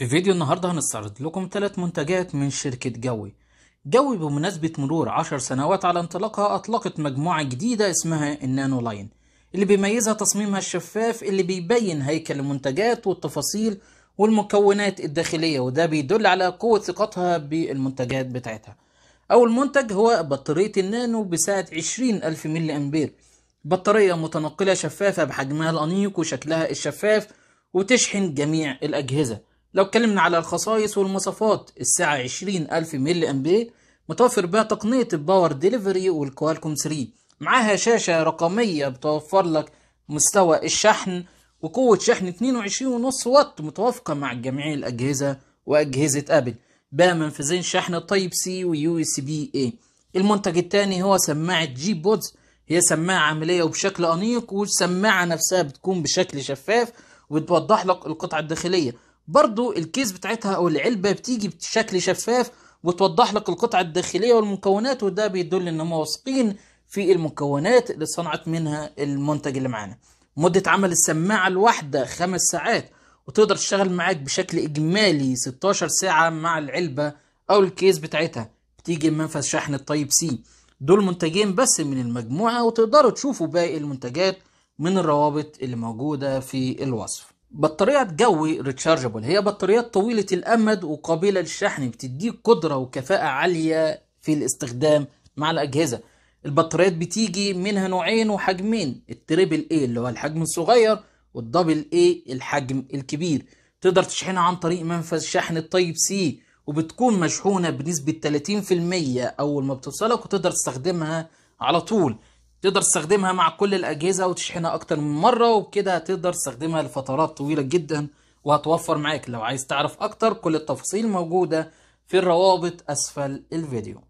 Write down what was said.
في فيديو النهاردة هنستعرض لكم ثلاث منتجات من شركة جوي جوي بمناسبة مرور عشر سنوات على انطلاقها أطلقت مجموعة جديدة اسمها النانو لاين اللي بيميزها تصميمها الشفاف اللي بيبين هيكل المنتجات والتفاصيل والمكونات الداخلية وده بيدل على قوة ثقتها بالمنتجات بتاعتها أول منتج هو بطارية النانو بسعة ألف ملي أمبير بطارية متنقلة شفافة بحجمها الأنيق وشكلها الشفاف وتشحن جميع الأجهزة لو اتكلمنا على الخصائص والمواصفات الساعة 20000 ملي أمبير متوفر بها تقنية الباور ديليفري والكوالكوم 3 معاها شاشة رقمية بتوفر لك مستوى الشحن وقوة شحن 22.5 وات متوافقة مع جميع الأجهزة وأجهزة أبل بها منفذين شحن تايب سي ويو اس بي اي المنتج الثاني هو سماعة جي بودز هي سماعة عملية وبشكل أنيق والسماعة نفسها بتكون بشكل شفاف وبتوضح لك القطعة الداخلية برضو الكيس بتاعتها او العلبه بتيجي بشكل شفاف وتوضح لك القطعه الداخليه والمكونات وده بيدل ان هم واثقين في المكونات اللي صنعت منها المنتج اللي معانا مده عمل السماعه الواحده خمس ساعات وتقدر تشتغل معاك بشكل اجمالي 16 ساعه مع العلبه او الكيس بتاعتها بتيجي منفذ شحن الطيب سي دول منتجين بس من المجموعه وتقدروا تشوفوا باقي المنتجات من الروابط اللي موجوده في الوصف بطارية جوي ريتشارجبل هي بطاريات طويلة الأمد وقابلة للشحن بتديك قدرة وكفاءة عالية في الاستخدام مع الأجهزة البطاريات بتيجي منها نوعين وحجمين التريبل اي اللي هو الحجم الصغير والدبل اي الحجم الكبير تقدر تشحنها عن طريق منفذ شحن الطيب سي وبتكون مشحونة بنسبة 30% أول ما بتوصلك وتقدر تستخدمها على طول تقدر تستخدمها مع كل الأجهزة وتشحنها أكتر من مرة وبكده هتقدر تستخدمها لفترات طويلة جدا وهتوفر معاك لو عايز تعرف أكتر كل التفاصيل موجودة في الروابط أسفل الفيديو